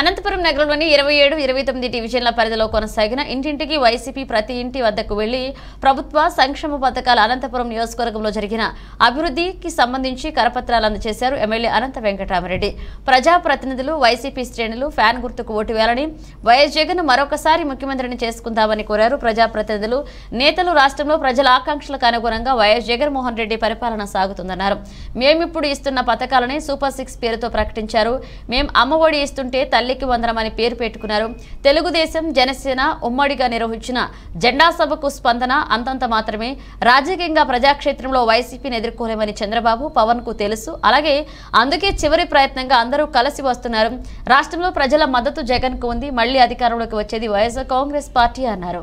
అనంతపురం నగరంలోని ఇరవై ఏడు ఇరవై తొమ్మిది డివిజన్ల పరిధిలో కొనసాగిన ఇంటింటికి వైసీపీ ప్రతి ఇంటి వద్దకు వెళ్లి ప్రభుత్వ సంక్షేమ పథకాల అనంతపురం నియోజకవర్గంలో జరిగిన అభివృద్ధికి సంబంధించి కరపత్రాలు అందజేశారు ఎమ్మెల్యే అనంత వెంకటరామరెడ్డి ప్రజాప్రతినిధులు వైసీపీ శ్రేణులు ఫ్యాన్ గుర్తుకు ఓటు వేయాలని వైఎస్ జగన్ మరొకసారి ముఖ్యమంత్రిని చేసుకుందామని కోరారు ప్రజాప్రతినిధులు నేతలు రాష్ట్రంలో ప్రజల ఆకాంక్షలకు అనుగుణంగా వైఎస్ జగన్మోహన్ రెడ్డి పరిపాలన సాగుతుందన్నారు మేమిప్పుడు ఇస్తున్న పథకాలని సూపర్ సిక్స్ పేరుతో ప్రకటించారు మేం అమ్మఒడి ఇస్తుంటే తల్లికి వందనం అని పేరు పెట్టుకున్నారు తెలుగుదేశం జనసేన ఉమ్మడిగా నిర్వహించిన జెండా సభకు స్పందన అంతంత మాత్రమే రాజకీయంగా ప్రజాక్షేత్రంలో వైసీపీని ఎదుర్కోలేమని చంద్రబాబు పవన్ కు తెలుసు అలాగే అందుకే చివరి ప్రయత్నంగా అందరూ కలిసి వస్తున్నారు రాష్ట్రంలో ప్రజల మద్దతు జగన్ కు ఉంది మళ్లీ అధికారంలోకి వచ్చేది వైఎస్ఆర్ కాంగ్రెస్ పార్టీ అన్నారు